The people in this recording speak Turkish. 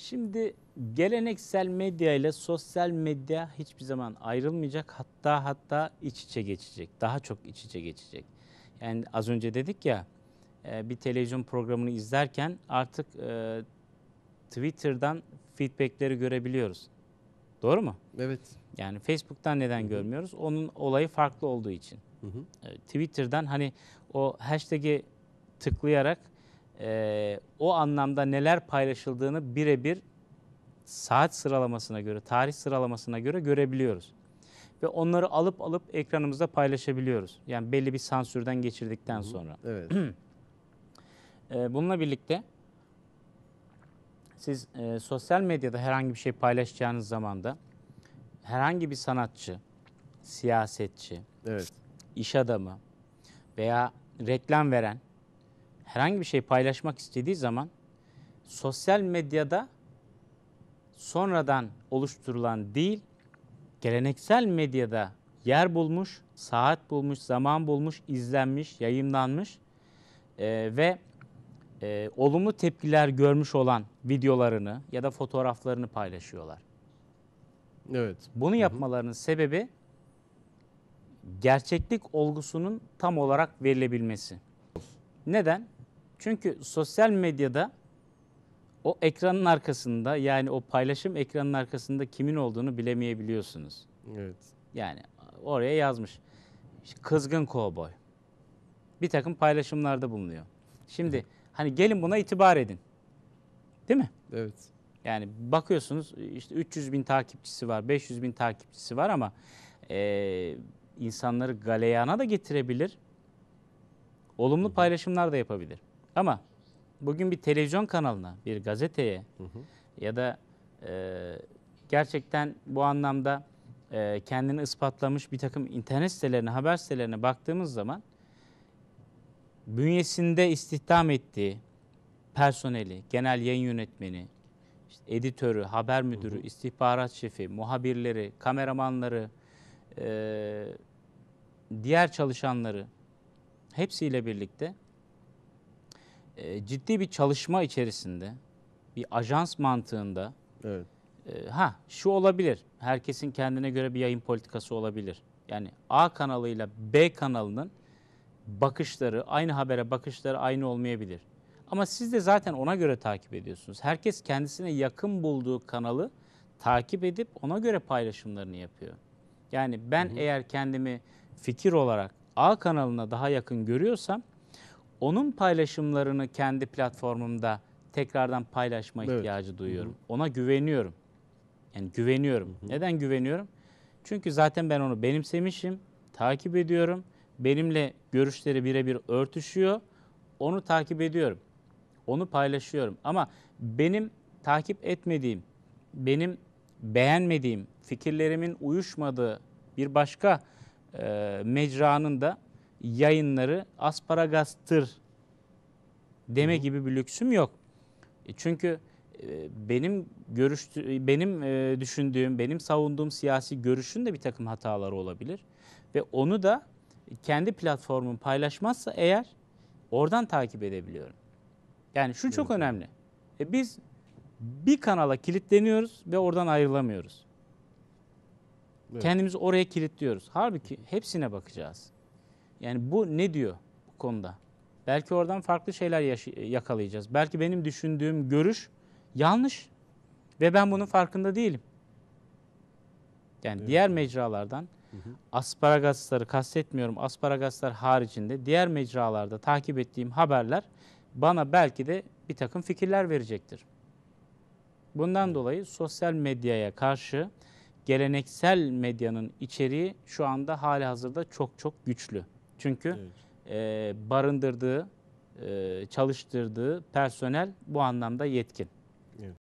Şimdi geleneksel medya ile sosyal medya hiçbir zaman ayrılmayacak. Hatta hatta iç içe geçecek. Daha çok iç içe geçecek. Yani az önce dedik ya e, bir televizyon programını izlerken artık e, Twitter'dan feedbackleri görebiliyoruz. Doğru mu? Evet. Yani Facebook'tan neden Hı-hı. görmüyoruz? Onun olayı farklı olduğu için. Hı-hı. E, Twitter'dan hani o hashtag'i tıklayarak e, o anlamda neler paylaşıldığını birebir saat sıralamasına göre, tarih sıralamasına göre görebiliyoruz. Ve onları alıp alıp ekranımızda paylaşabiliyoruz. Yani belli bir sansürden geçirdikten sonra. Evet. Ee, bununla birlikte siz e, sosyal medyada herhangi bir şey paylaşacağınız zaman da herhangi bir sanatçı, siyasetçi, evet. iş adamı veya reklam veren herhangi bir şey paylaşmak istediği zaman sosyal medyada sonradan oluşturulan değil, geleneksel medyada yer bulmuş, saat bulmuş, zaman bulmuş, izlenmiş, yayınlanmış e, ve e, olumlu tepkiler görmüş olan videolarını ya da fotoğraflarını paylaşıyorlar. Evet. Bunu yapmalarının hı hı. sebebi gerçeklik olgusunun tam olarak verilebilmesi. Neden? Çünkü sosyal medyada o ekranın arkasında yani o paylaşım ekranın arkasında kimin olduğunu bilemeyebiliyorsunuz. Evet. Yani oraya yazmış. kızgın kovboy. Bir takım paylaşımlarda bulunuyor. Şimdi evet. hani gelin buna itibar edin. Değil mi? Evet. Yani bakıyorsunuz işte 300 bin takipçisi var, 500 bin takipçisi var ama e, insanları galeyana da getirebilir. Olumlu paylaşımlar da yapabilir. Ama bugün bir televizyon kanalına, bir gazeteye hı hı. ya da e, gerçekten bu anlamda e, kendini ispatlamış bir takım internet sitelerine, haber sitelerine baktığımız zaman bünyesinde istihdam ettiği personeli, genel yayın yönetmeni, işte editörü, haber müdürü, hı hı. istihbarat şefi, muhabirleri, kameramanları, e, diğer çalışanları hepsiyle birlikte e, ciddi bir çalışma içerisinde bir ajans mantığında evet. e, ha şu olabilir. Herkesin kendine göre bir yayın politikası olabilir. Yani A kanalıyla B kanalının bakışları, aynı habere bakışları aynı olmayabilir. Ama siz de zaten ona göre takip ediyorsunuz. Herkes kendisine yakın bulduğu kanalı takip edip ona göre paylaşımlarını yapıyor. Yani ben hı hı. eğer kendimi fikir olarak A kanalına daha yakın görüyorsam onun paylaşımlarını kendi platformumda tekrardan paylaşma evet. ihtiyacı duyuyorum. Hı hı. Ona güveniyorum. Yani güveniyorum. Hı hı. Neden güveniyorum? Çünkü zaten ben onu benimsemişim, takip ediyorum. Benimle görüşleri birebir örtüşüyor. Onu takip ediyorum. Onu paylaşıyorum. Ama benim takip etmediğim, benim beğenmediğim, fikirlerimin uyuşmadığı bir başka e, mecranın da yayınları asparagastır deme Hı. gibi bir lüksüm yok. E çünkü e, benim görüştü benim e, düşündüğüm, benim savunduğum siyasi görüşün de bir takım hataları olabilir ve onu da kendi platformum paylaşmazsa eğer oradan takip edebiliyorum. Yani şu çok önemli. E biz bir kanala kilitleniyoruz ve oradan ayrılamıyoruz. Evet. Kendimizi oraya kilitliyoruz. Halbuki hepsine bakacağız. Yani bu ne diyor bu konuda? Belki oradan farklı şeyler e, yakalayacağız. Belki benim düşündüğüm görüş yanlış ve ben bunun farkında değilim. Yani evet. diğer mecralardan hı hı. asparagasları kastetmiyorum. Asparagaslar haricinde diğer mecralarda takip ettiğim haberler bana belki de bir takım fikirler verecektir. Bundan evet. dolayı sosyal medyaya karşı geleneksel medyanın içeriği şu anda hali hazırda çok çok güçlü. Çünkü evet. e, barındırdığı, e, çalıştırdığı personel bu anlamda yetkin.